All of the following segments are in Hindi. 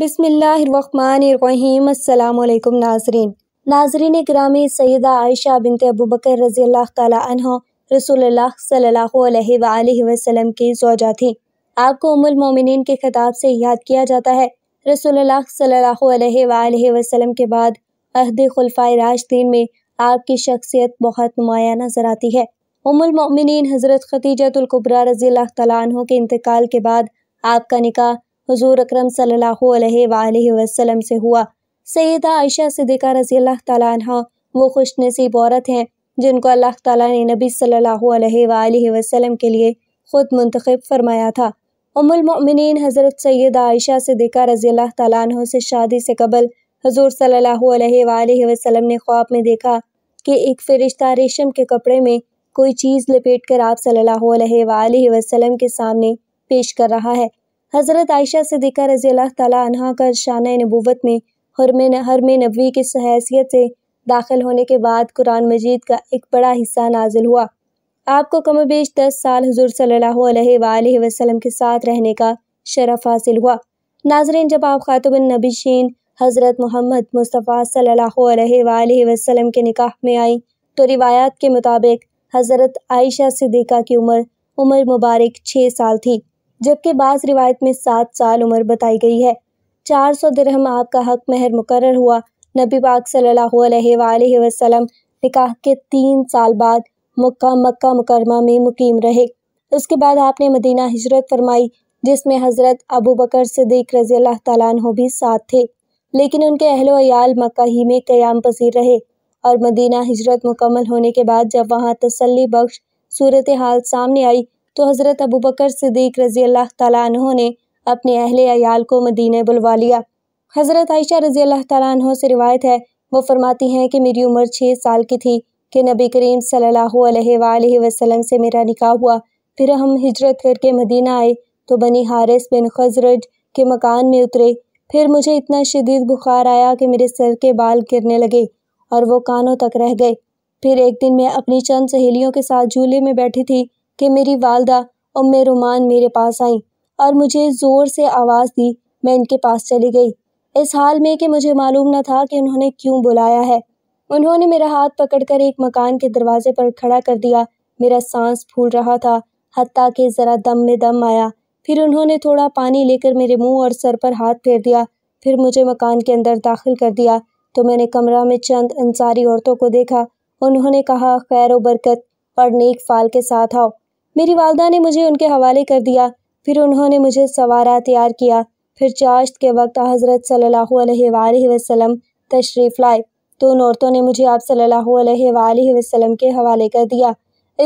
बिसमीम् नाजरीन नाजरीन ग्रामी सैदा आयशा बिनत अबू बकर रज़ी अल्लाह तह रसूल सल्ला वसलम की जोजा थी आपको उमुल मोमिन के खिताब से याद किया जाता है रसूल सल्ला वसलम के बाद अहद खुलफा राशदीन में आपकी शख्सियत बहुत नुमाया नज़र आती है उमुल मोमिन हज़रत खतीजतुल्कुबरा रज़ी अल्लाह तह के इंतकाल के बाद आपका निकाह हजूर अक्रम वसल्लम से हुआ सैदा आयशा सिद्दीका रजी अल्लाह तला वो खुश नसीब औरत हैं जिनको अल्लाह ताला ने नबी सल्लल्लाहु अलैहि वसल्लम के लिए ख़ुद मंतखब फरमाया था उमुलमिन हज़रत सैदा आयशा सिद्दीका रजी अल्लाह तला से शादी से कबल हजूर सल्लल्लाहु अलैहि वसल्लम ने ख्वाब में देखा कि एक फ़रिश्ता रेशम के कपड़े में कोई चीज़ लपेट कर आप सल्लल्लाहु अलैहि वसल्लम के सामने पेश कर रहा है हज़रत आयशा सिद्दीक़ा रज़ी अल्लाह तला का शान नबूवत में हरम हरम नबी की हैसियत से दाखिल होने के बाद कुरान मजीद का एक बड़ा हिस्सा नाजिल हुआ आपको कम बेश दस साल हजूर सल्ला वसलम के साथ रहने का शरफ हासिल हुआ नाजरीन जब आप ख़ातबन नबीशीन हज़रत मोहम्मद मुस्तफ़ा सल्ला वसलम के निकाह में आई तो रिवायात के मुताबिक हज़रत आयशा सिद्दीक़ा की उम्र उम्र मुबारक छः साल थी जबकि बास रिवायत में सात साल उम्र बताई गई है चार सौ दरहम आपका हक महर मुकर हुआ नबी पाक सल्लल्लाहु वसल्लम निकाह के तीन साल बाद मक्का मक्का मुकरमा में मुकीम रहे उसके बाद आपने मदीना हिजरत फरमाई जिसमें हज़रत अबू बकर सिद्दीक रजी अल्लाह तु भी साथ थे लेकिन उनके अहलो अयाल मक्का ही में क़याम पसीर रहे और मदीना हिजरत मुकम्मल होने के बाद जब वहाँ तसली बख्श सूरत हाल सामने आई तो हज़रत अबू बकर सिद्दीक रज़ी अल्लाह तह ने अपने अहले अयाल को मदीने बुलवा लिया हज़रत आयशा रज़ी अल्लाह तह से रिवायत है वो फरमाती हैं कि मेरी उम्र छः साल की थी कि नबी करीम सल्लल्लाहु अलैहि वसल्लम से मेरा निकाह हुआ फिर हम हिजरत करके मदीना आए तो बनी हारिस बिन खजरज के मकान में उतरे फिर मुझे इतना शदीद बुखार आया कि मेरे सर के बाल गिरने लगे और वो कानों तक रह गए फिर एक दिन मैं अपनी चंद सहेलियों के साथ झूले में बैठी थी कि मेरी वालदा और मेरुमान मेरे पास आईं और मुझे ज़ोर से आवाज़ दी मैं इनके पास चली गई इस हाल में कि मुझे मालूम न था कि उन्होंने क्यों बुलाया है उन्होंने मेरा हाथ पकड़कर एक मकान के दरवाजे पर खड़ा कर दिया मेरा सांस फूल रहा था हती कि ज़रा दम में दम आया फिर उन्होंने थोड़ा पानी लेकर मेरे मुंह और सर पर हाथ फेर दिया फिर मुझे मकान के अंदर दाखिल कर दिया तो मैंने कमरा में चंद अंसारी औरतों को देखा उन्होंने कहा खैर बरकत और नेक फाल के साथ आओ मेरी वालदा ने मुझे उनके हवाले कर दिया फिर उन्होंने मुझे सवारा तैयार किया फिर चाश्त के वक्त हज़रत सल्ला अलैहि तशरीफ़ लाए तो उन औरतों ने मुझे आप सल्लल्लाहु वसलम के हवाले कर दिया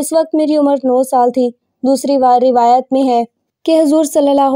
इस वक्त मेरी उम्र नौ साल थी दूसरी बार रिवायत में है कि हजूर सल्ला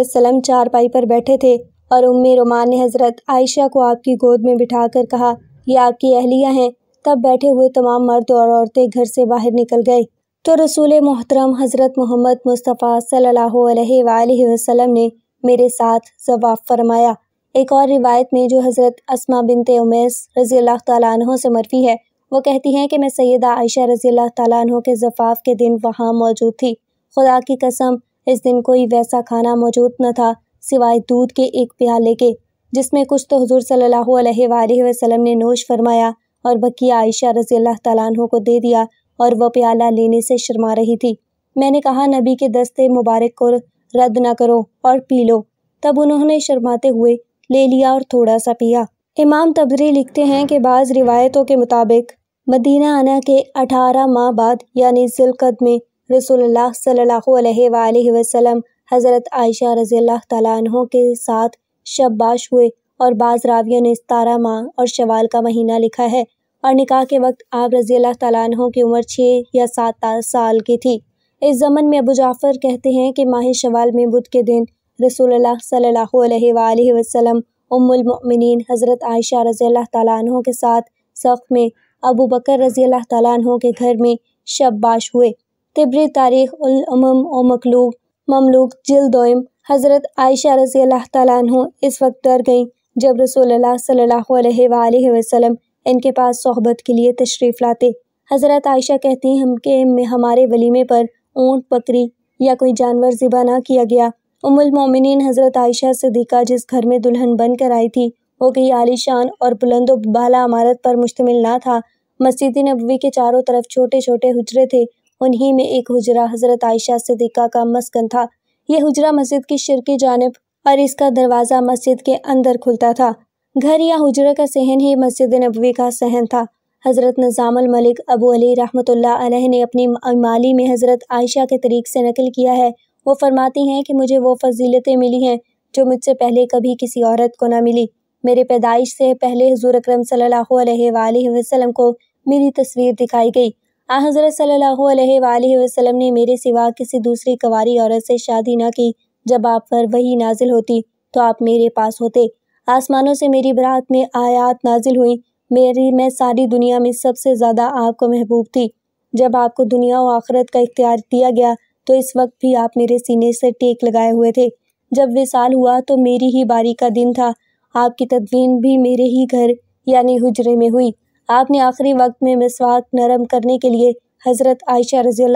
वसलम चार पाई पर बैठे थे और उम्मी रोमान ने हज़रत आयशा को आपकी गोद में बिठा कर कहा यह आपकी अहलिया हैं तब बैठे हुए तमाम मर्द और औरतें घर से बाहर निकल गए तो रसूल मोहतरम हज़रत मोहम्मद मुस्तफ़ा सल्लल्लाहु अलैहि वसल्लम ने मेरे साथ जवाब फरमाया एक और रिवायत में जो हज़रत असमा बिनते उमेस रज़ी अल्लाह तह से मरफी है वो कहती हैं कि मैं सैदा आयशा रज़ी अल्लाह तह के जफ़ाफ़ के दिन वहाँ मौजूद थी खुदा की कसम इस दिन कोई वैसा खाना मौजूद न था सिवाय दूध के एक प्याले के जिसमें कुछ तो हजूर सल्लल्लाहु अलैहि वसल्लम ने नोश फरमाया और बकिया आयशा रज़ी अल्लाह तह को दे दिया और वह प्याला लेने से शर्मा रही थी मैंने कहा नबी के दस्ते मुबारक को रद्द न करो और पी लो तब उन्होंने शर्माते हुए ले लिया और थोड़ा सा पिया इमाम तबरी लिखते हैं कि बाज़ रिवायतों के मुताबिक मदीना आना के अठारह माह बाद यानी जिलकद में रसोल सल्लल्लाहु हज़रत आयशा रज़ी तहों के साथ शब्बाश हुए और बाज़ रावियों ने सतारह माह और शवाल का महीना लिखा है और निकाह के वक्त आप रजी अल्लाह तहों की उम्र छः या सात साल की थी इस ज़मन में अबू जाफ़र कहते हैं कि माह शवाल में बुध के दिन रसूल सल्ला वसलम उमिन हज़रत आयशा रज़ी अल्लाह तहों के साथ सख्त में अबू बकर रज़ी अल्लाह तहों के घर में शब्बाश हुए तिबरी तारीख मकलूब ममलूक दोम हज़रत आयशा रज़ी अल्लाह तहों इस वक्त डर गईं जब रसूल सल्ला वसलम इनके पास सोहबत के लिए तशरीफ़ लाते हज़रत आयशा कहती हम के हमारे वलीमे पर ऊँट बकरी या कोई जानवर ज़िबा ना किया गया उमुल मोमिनीन हज़रत आयशा सदीक़ा जिस घर में दुल्हन बन कर आई थी वो कहीं आलिशान और बुलंद बाला अमारत पर मुश्तमिल ना था मस्जिद नबी के चारों तरफ छोटे छोटे हुजरे थे उन्हीं में एक हुजरा हज़रत आयशा सदीक़ा का मस्कन था यह हुजरा मस्जिद की शिर की जानब और इसका दरवाज़ा मस्जिद के अंदर खुलता था घर या हुजरा का सहन ही मस्जिद नबवी का सहन था हज़रत निज़ामुल मलिक अबू अली रहमतुल्लाह अलैह ने अपनी माली में हज़रत आयशा के तरीक़ से नकल किया है वो फरमाती हैं कि मुझे वो फजीलतें मिली हैं जो मुझसे पहले कभी किसी औरत को ना मिली मेरे पैदाइश से पहले हजूर अक्रम सल्लल्लाहु अलैहि वसल्लम को मेरी तस्वीर दिखाई गई आ हज़रत सल्लल्लाहु अलैहि वसल्लम ने मेरे सिवा किसी दूसरी कवारी औरत से शादी ना की जब आप पर वही नाजिल होती तो आप मेरे पास होते आसमानों से मेरी बरात में आयात नाजिल हुई मेरी मैं सारी दुनिया में सबसे ज़्यादा आपको महबूब थी जब आपको दुनिया और आखरत का इख्तियार दिया गया तो इस वक्त भी आप मेरे सीने से टेक लगाए हुए थे जब विसाल हुआ तो मेरी ही बारी का दिन था आपकी तदवीन भी मेरे ही घर यानी हजरे में हुई आपने आखिरी वक्त में मसवाक नरम करने के लिए हज़रत आयशा रज़ी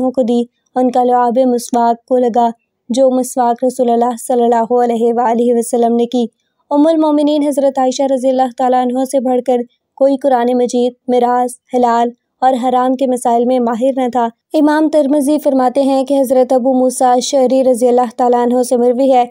तु को दी उनका लवाब मसवाक को लगा जो मसवाक रसोल्ला सल्ला वसम ने की उमुलमिन हज़रत आयशा रज़ी अल्लाह से बढ़कर कोई कुरान मजीद मिराज हलाल और हराम के मसाइल में माहिर न था इमाम तरमजी फरमाते हैं कि हज़रत अबू मूसा शहरी रज़ी अल्लाह से मरवी है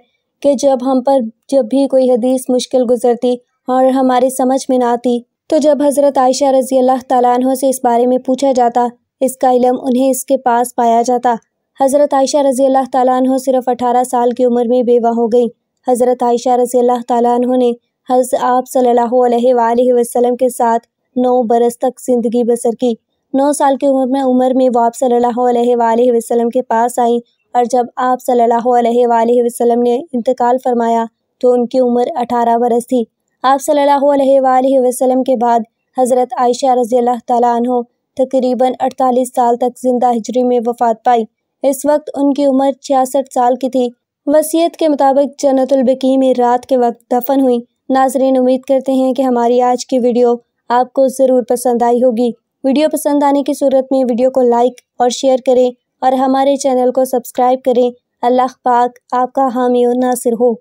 कि जब हम पर जब भी कोई हदीस मुश्किल गुजरती और हमारी समझ में ना आती तो जब हज़रत आयशा रज़ी अल्लाह से इस बारे में पूछा जाता इसका इलम उन्हें इसके पास पाया जाता हज़रत आयशा रज़ी अल्लाह सिर्फ़ अठारह साल की उम्र में बेवा हो गई हज़रत आयशा रसी अल्लाह तु ने हज़ आप सल्ला के साथ नौ बरस तक ज़िंदगी बसर की नौ साल की उम्र में उम्र में वो आप सल्ला के पास आई और जब आप सल्ला ने इंतकाल फरमाया तो उनकी उम्र अठारह बरस थी आप सल्ला के बाद हज़रत आयशा रजी अल्लाह तु तकरीबन 48 साल तक ज़िंदा हिजरी में वफात पाई इस वक्त उनकी उम्र छियासठ साल की थी वसीयत के मुताबिक जन्नतुलबकी में रात के वक्त दफन हुई नाजरीन उम्मीद करते हैं कि हमारी आज की वीडियो आपको ज़रूर पसंद आई होगी वीडियो पसंद आने की सूरत में वीडियो को लाइक और शेयर करें और हमारे चैनल को सब्सक्राइब करें अल्लाह पाक आपका हामी और नासिर हो